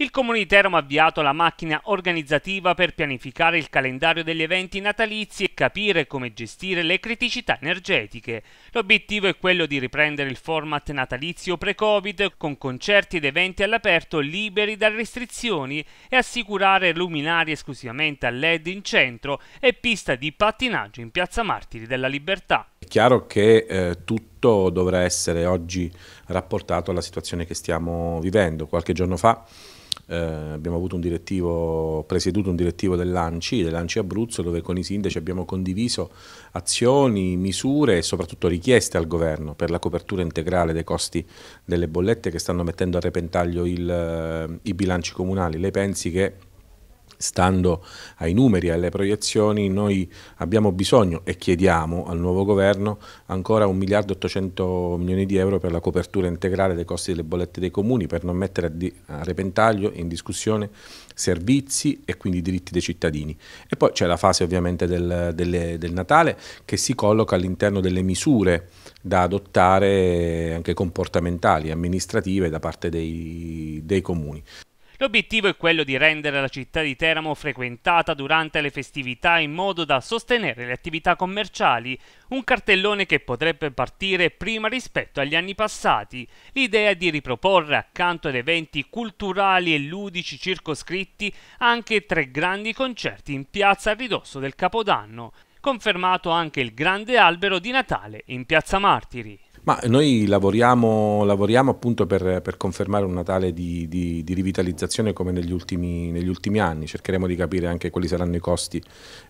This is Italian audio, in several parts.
il comunitero ha avviato la macchina organizzativa per pianificare il calendario degli eventi natalizi e capire come gestire le criticità energetiche. L'obiettivo è quello di riprendere il format natalizio pre-Covid con concerti ed eventi all'aperto liberi da restrizioni e assicurare luminari esclusivamente a LED in centro e pista di pattinaggio in Piazza Martiri della Libertà. È chiaro che eh, tutti tutto dovrà essere oggi rapportato alla situazione che stiamo vivendo. Qualche giorno fa eh, abbiamo avuto un direttivo, presieduto un direttivo dell'ANCI, dell'ANCI Abruzzo, dove con i sindaci abbiamo condiviso azioni, misure e soprattutto richieste al governo per la copertura integrale dei costi delle bollette che stanno mettendo a repentaglio il, eh, i bilanci comunali. Lei pensi che stando ai numeri e alle proiezioni, noi abbiamo bisogno e chiediamo al nuovo governo ancora 1 miliardo e 800 milioni di euro per la copertura integrale dei costi delle bollette dei comuni per non mettere a, repentaglio e in discussione servizi e quindi diritti dei cittadini. E poi c'è la fase ovviamente del, delle, del Natale che si colloca all'interno delle misure da adottare anche comportamentali, e amministrative da parte dei, dei comuni. L'obiettivo è quello di rendere la città di Teramo frequentata durante le festività in modo da sostenere le attività commerciali, un cartellone che potrebbe partire prima rispetto agli anni passati. L'idea è di riproporre accanto ad eventi culturali e ludici circoscritti anche tre grandi concerti in piazza a ridosso del Capodanno confermato anche il grande albero di Natale in Piazza Martiri. Ma noi lavoriamo, lavoriamo appunto per, per, confermare un Natale di, di, di rivitalizzazione come negli ultimi, negli ultimi, anni, cercheremo di capire anche quali saranno i costi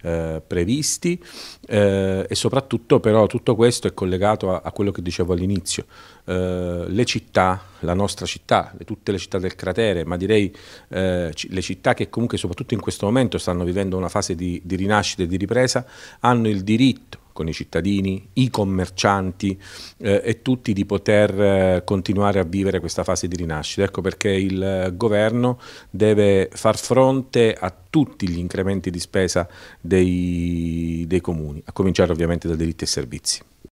eh, previsti eh, e soprattutto però tutto questo è collegato a, a quello che dicevo all'inizio, eh, le città, la nostra città, tutte le città del cratere, ma direi eh, le città che comunque soprattutto in questo momento stanno vivendo una fase di, di rinascita e di ripresa, hanno il diritto con i cittadini, i commercianti eh, e tutti di poter eh, continuare a vivere questa fase di rinascita. Ecco perché il eh, governo deve far fronte a tutti gli incrementi di spesa dei, dei comuni, a cominciare ovviamente da diritti e servizi.